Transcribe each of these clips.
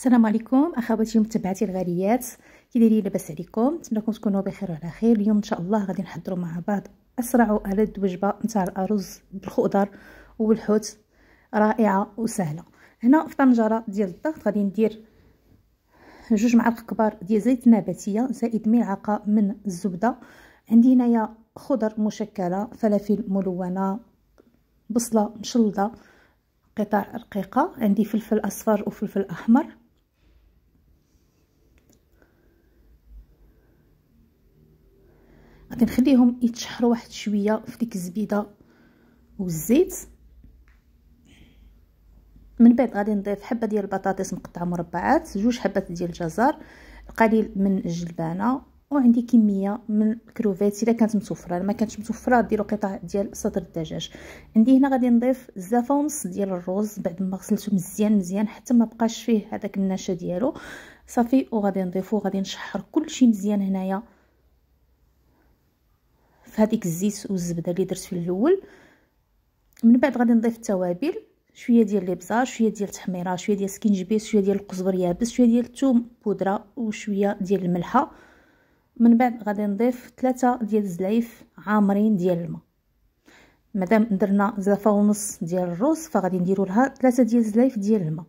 السلام عليكم اخواتي ومتبعاتي الغاليات كي دايرين لاباس عليكم نتمنىكم تكونوا بخير وعلى خير اليوم ان شاء الله غادي نحضروا مع بعض اسرع والد وجبه نتاع الارز بالخضر والحوت رائعه وسهله هنا في طنجره ديال الضغط غادي ندير جوج معالق كبار ديال زيت نباتيه زائد ملعقه من الزبده عندي هنايا خضر مشكله فلافل ملونه بصله مشلده قطع رقيقه عندي فلفل اصفر وفلفل احمر كنخليهم يتشحروا واحد شويه في ديك الزبيده والزيت من بعد غادي نضيف حبه ديال البطاطس مقطعه مربعات جوج حبات ديال الجزر قليل من الجلبانه وعندي كميه من الكروفيت الا كانت متوفره ما كانتش متوفره ديروا قطع ديال صدر الدجاج عندي هنا غادي نضيف زافه ونص ديال الرز بعد ما غسلته مزيان مزيان حتى ما بقاش فيه هذاك النشا ديالو صافي وغادي نضيفو غادي نشحر كلشي مزيان هنايا في هذيك الزيت والزبده اللي درت في الاول من بعد غادي نضيف التوابل شويه ديال الابزار شويه ديال التحميره شويه ديال سكينجبير شويه ديال القزبر يابس شويه ديال الثوم بودره وشويه ديال الملحه من بعد غادي نضيف ثلاثة ديال الزلايف عامرين ديال الماء مادام درنا زلافه ونص ديال الروز فغادي نديروا لها ثلاثة ديال الزلايف ديال الماء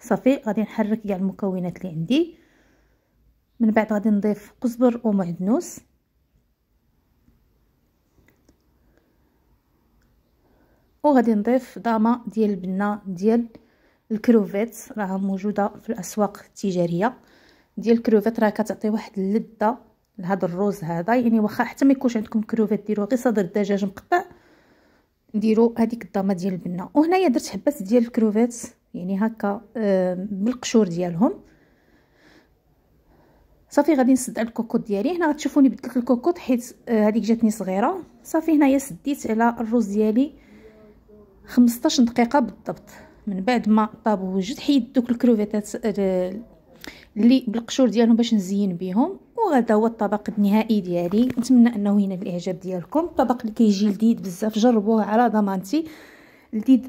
صافي غادي نحرك كاع المكونات اللي عندي من بعد غادي نضيف قزبر ومعدنوس وغادي نضيف ضامه ديال البنه ديال الكروفيت راه موجوده في الاسواق التجاريه ديال الكروفيت راه كتعطي واحد اللذه لهذا الروز هذا يعني واخا حتى ما يكونش عندكم كروفيت ديروا غير صدر الدجاج مقطع ديروا هذيك الضامه ديال البنه وهنايا درت حبات ديال الكروفيت يعني هكا بالقشور آه، ديالهم صافي غادي نسد على الكوكوط ديالي هنا غتشوفوني بدلت الكوكوط حيت هذيك آه، جاتني صغيره صافي هنايا سديت على الرز ديالي 15 دقيقه بالضبط من بعد ما طاب وجد حيد دوك الكروفيتات آه، اللي بالقشور ديالهم باش نزين بهم وهذا هو الطبق النهائي ديالي نتمنى انه ينال الاعجاب ديالكم الطبق اللي كيجي لذيذ بزاف جربوه على ضمانتي لذيذ